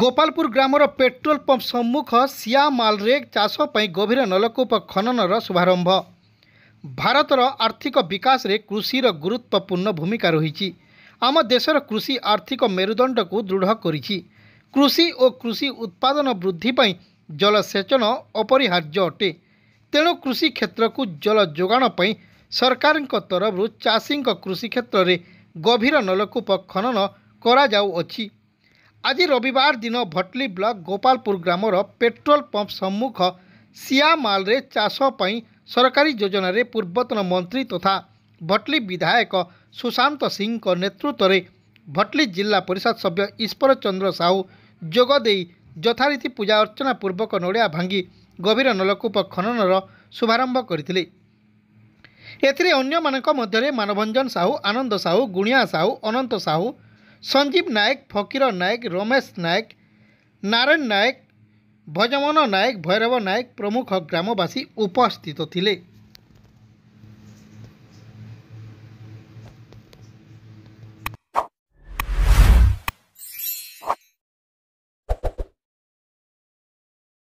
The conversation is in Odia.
ଗୋପାଳପୁର ଗ୍ରାମର ପେଟ୍ରୋଲ ପମ୍ପ ସମ୍ମୁଖ ସିଆମାଲରେ ଚାଷ ପାଇଁ ଗଭୀର ନଳକୂପ ଖନନର ଶୁଭାରମ୍ଭ ଭାରତର ଆର୍ଥିକ ବିକାଶରେ କୃଷିର ଗୁରୁତ୍ୱପୂର୍ଣ୍ଣ ଭୂମିକା ରହିଛି ଆମ ଦେଶର କୃଷି ଆର୍ଥିକ ମେରୁଦଣ୍ଡକୁ ଦୃଢ଼ କରିଛି କୃଷି ଓ କୃଷି ଉତ୍ପାଦନ ବୃଦ୍ଧି ପାଇଁ ଜଳସେଚନ ଅପରିହାର୍ଯ୍ୟ ଅଟେ ତେଣୁ କୃଷି କ୍ଷେତ୍ରକୁ ଜଳ ଯୋଗାଣ ପାଇଁ ସରକାରଙ୍କ ତରଫରୁ ଚାଷୀଙ୍କ କୃଷି କ୍ଷେତ୍ରରେ ଗଭୀର ନଳକୂପ ଖନନ କରାଯାଉଅଛି ଆଜି ରବିବାର ଦିନ ଭଟଲି ବ୍ଲକ ଗୋପାଳପୁର ଗ୍ରାମର ପେଟ୍ରୋଲ ପମ୍ପ ସମ୍ମୁଖ ସିଆମାଲରେ ଚାଷ ପାଇଁ ସରକାରୀ ଯୋଜନାରେ ପୂର୍ବତନ ମନ୍ତ୍ରୀ ତଥା ଭଟଲି ବିଧାୟକ ସୁଶାନ୍ତ ସିଂଙ୍କ ନେତୃତ୍ୱରେ ଭଟଲି ଜିଲ୍ଲା ପରିଷଦ ସଭ୍ୟ ଈଶ୍ୱର ଚନ୍ଦ୍ର ସାହୁ ଯୋଗ ଦେଇ ଯଥାରୀତି ପୂଜା ଅର୍ଚ୍ଚନା ପୂର୍ବକ ନଡ଼ିଆ ଭାଙ୍ଗି ଗଭୀର ନଳକୂପ ଖନନର ଶୁଭାରମ୍ଭ କରିଥିଲେ ଏଥିରେ ଅନ୍ୟମାନଙ୍କ ମଧ୍ୟରେ ମାନଭଞ୍ଜନ ସାହୁ ଆନନ୍ଦ ସାହୁ ଗୁଣିଆ ସାହୁ ଅନନ୍ତ ସାହୁ সঞ্জীব নায়ক ফকির নায়ক রমেশ নায়ক নারায়ণ নায়ক ভজমন নায়ক ভৈরব নায়ক প্রমুখ গ্রামবাসী উপস্থিত লে